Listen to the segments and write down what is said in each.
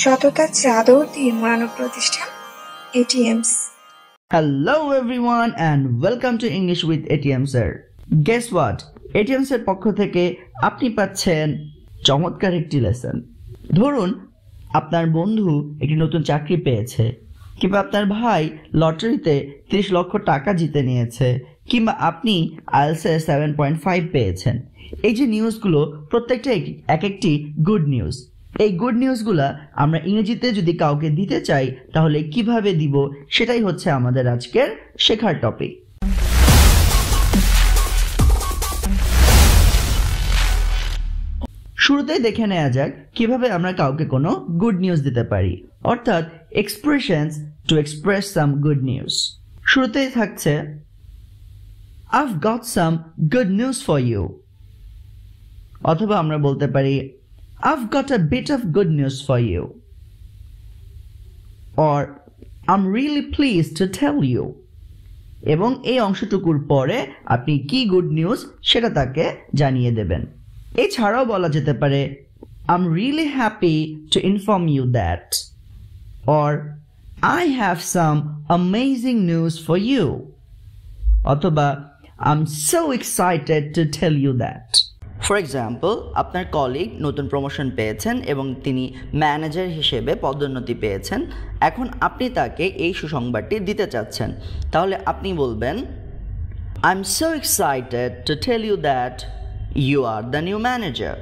সততা চাদর দিয়ে মোড়ানো প্রতিষ্ঠান ATMs hello everyone and welcome to English with ATM sir guess what ATMs এর পক্ষ থেকে আপনি পাচ্ছেন চমৎকার একটি লেসন ধরুন আপনার বন্ধু একটি নতুন চাকরি পেয়েছে কিংবা আপনার ভাই লটারিতে ত্রিশ লক্ষ টাকা জিতে নিয়েছে কিংবা আপনি আইএলসে সেভেন পয়েন্ট ফাইভ পেয়েছেন এই যে নিউজগুলো প্রত্যেকটা এক একটি গুড নিউজ এই গুড নিউজগুলা আমরা ইংরেজিতে যদি কাউকে দিতে চাই তাহলে কিভাবে দিব সেটাই হচ্ছে আমাদের আজকের শেখার টপিক শুরুতেই দেখে নেওয়া যাক কিভাবে আমরা কাউকে কোনো গুড নিউজ দিতে পারি অর্থাৎ expressions to express some good news শুরুতেই থাকছে I've got some good news for you অথবা আমরা বলতে পারি I've got a bit of good news for you. Or I'm really pleased to tell you. এবং এই অংশটুকুর পরে আপনি কি গুড নিউজ সেটা তাকে জানিয়ে দেবেন এছাড়াও বলা যেতে পারে I'm really happy to inform you that or I have some amazing news for you অথবা I'm so excited to tell you that for example আপনার কলিগ নতুন প্রমোশন পেয়েছেন এবং তিনি ম্যানেজার হিসেবে পদোন্নতি পেয়েছেন এখন আপনি তাকে এই সুসংবাদটি দিতে চাচ্ছেন তাহলে আপনি বলবেন I am so excited to tell you that you are the new manager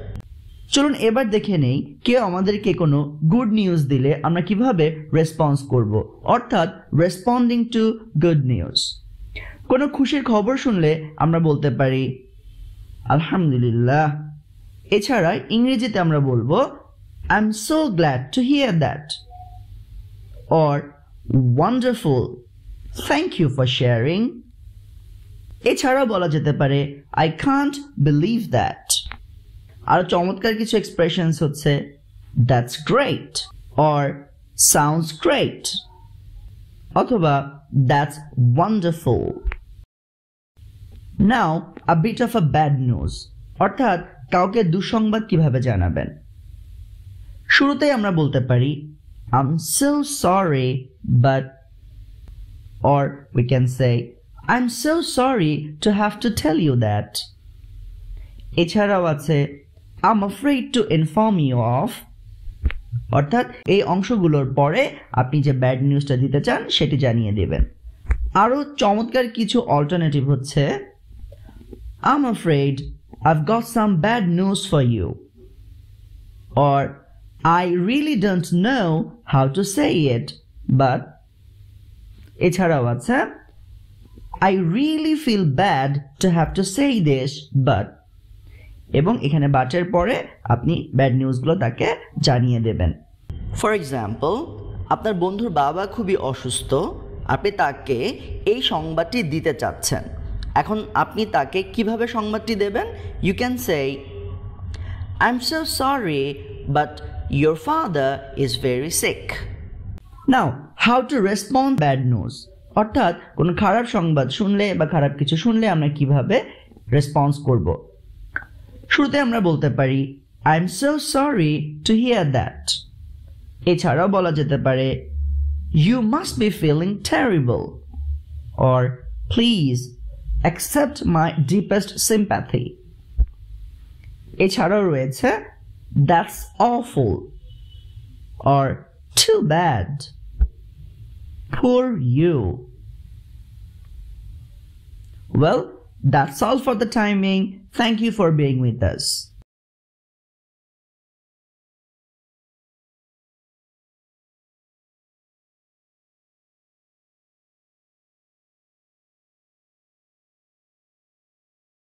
চলুন এবার দেখে নেই কেউ আমাদেরকে কোনো গুড নিউজ দিলে আমরা কিভাবে রেসপন্স করব অর্থাৎ রেসপন্ডিং টু গুড নিউজ কোনো খুশির খবর শুনলে আমরা বলতে পারি আলহামদুলিল্লাহ এছাড়া ইংরেজিতে আমরা বলবো I am so glad to hear that or wonderful thank you for sharing এছাড়াও বলা যেতে পারে আই কান্ট বিলিভ দ্যাট আরও চমৎকার কিছু এক্সপ্রেশনস হচ্ছে that's great or sounds great অথবা that's wonderful now a bit of a bad news অর্থাৎ কাউকে দুঃসংবাদ কিভাবে জানাবেন শুরুতেই আমরা বলতে পারি I'm so sorry but or we can say I am so sorry to have to tell you that এছাড়াও আছে I'm afraid to inform you of অর্থাৎ এই অংশগুলোর পরে আপনি যে ব্যাড নিউজটা দিতে চান সেটি জানিয়ে দেবেন আরও চমৎকার কিছু অল্টারনেটিভ হচ্ছে I'm afraid I've got some bad news for you. Or, I really don't know how to say it, but এছাড়াও আছে I really feel bad to have to say but এবং এখানে বাটের পরে আপনি ব্যাড নিউজগুলো তাকে জানিয়ে দেবেন ফর এক্সাম্পল আপনার বন্ধুর বাবা খুবই অসুস্থ আপনি তাকে এই সংবাদটি দিতে চাচ্ছেন এখন আপনি তাকে কিভাবে সংবাদটি দেবেন you can say I am so sorry but your father is very sick now how to respond bad news অর্থাৎ কোনো খারাপ সংবাদ শুনলে বা খারাপ কিছু শুনলে আমরা কিভাবে রেসপন্স করব শুরুতে আমরা বলতে পারি I am so sorry to hear that এছাড়াও বলা যেতে পারে you must be feeling terrible or please accept my deepest sympathy. That's awful or too bad. Poor you. Well, that's all for the timing. Thank you for being with us.